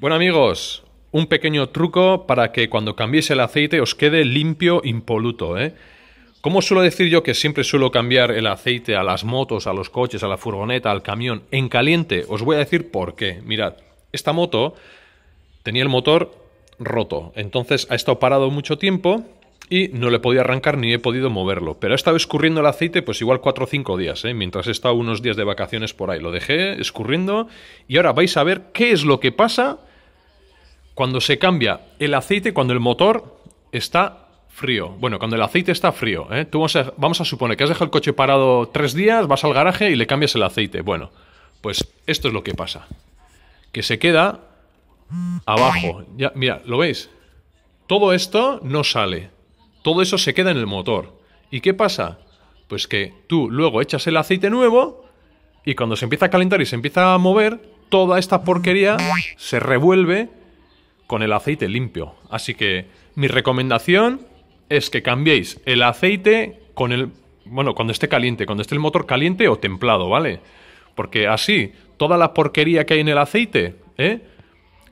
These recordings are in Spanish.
Bueno amigos, un pequeño truco para que cuando cambiéis el aceite os quede limpio, impoluto. ¿eh? Como suelo decir yo que siempre suelo cambiar el aceite a las motos, a los coches, a la furgoneta, al camión, en caliente, os voy a decir por qué. Mirad, esta moto tenía el motor roto, entonces ha estado parado mucho tiempo y no le podía arrancar ni he podido moverlo. Pero ha estado escurriendo el aceite, pues igual 4 o 5 días, ¿eh? mientras he estado unos días de vacaciones por ahí. Lo dejé escurriendo y ahora vais a ver qué es lo que pasa cuando se cambia el aceite, cuando el motor está frío. Bueno, cuando el aceite está frío. ¿eh? Tú vamos, a, suponer que has dejado el coche parado tres días, vas al garaje y le cambias el aceite. Bueno, pues esto es lo que pasa. Que se queda abajo. Ya, mira, ¿lo veis? Todo esto no sale. Todo eso se queda en el motor. ¿Y qué pasa? Pues que tú luego echas el aceite nuevo y cuando se empieza a calentar y se empieza a mover, toda esta porquería se revuelve con el aceite limpio. Así que mi recomendación es que cambiéis el aceite con el... Bueno, cuando esté caliente, cuando esté el motor caliente o templado, ¿vale? Porque así, toda la porquería que hay en el aceite, ¿eh?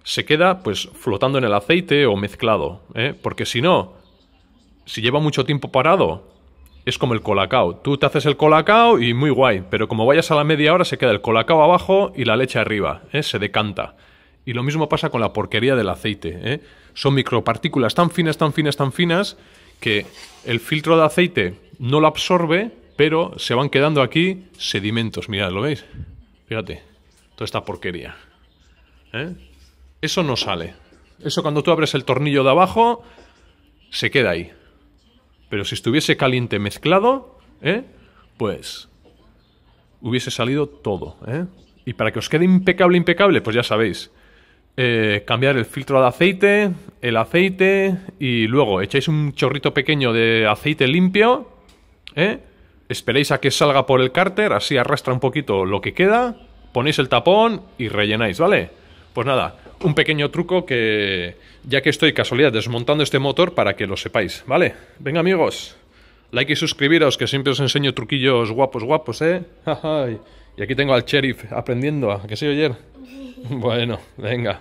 Se queda pues flotando en el aceite o mezclado, ¿eh? Porque si no, si lleva mucho tiempo parado, es como el colacao. Tú te haces el colacao y muy guay, pero como vayas a la media hora se queda el colacao abajo y la leche arriba, ¿eh? se decanta. Y lo mismo pasa con la porquería del aceite. ¿eh? Son micropartículas tan finas, tan finas, tan finas que el filtro de aceite no lo absorbe, pero se van quedando aquí sedimentos. Mirad, ¿lo veis? Fíjate, toda esta porquería. ¿eh? Eso no sale. Eso cuando tú abres el tornillo de abajo, se queda ahí. Pero si estuviese caliente mezclado, ¿eh? pues hubiese salido todo. ¿eh? Y para que os quede impecable, impecable, pues ya sabéis, eh, cambiar el filtro de aceite, el aceite y luego echáis un chorrito pequeño de aceite limpio, ¿eh? esperéis a que salga por el cárter, así arrastra un poquito lo que queda, ponéis el tapón y rellenáis, ¿vale? Pues nada, un pequeño truco que ya que estoy casualidad desmontando este motor para que lo sepáis, ¿vale? Venga amigos, like y suscribiros que siempre os enseño truquillos guapos guapos, ¿eh? y aquí tengo al sheriff aprendiendo, ¿a que soy ayer? Bueno, venga.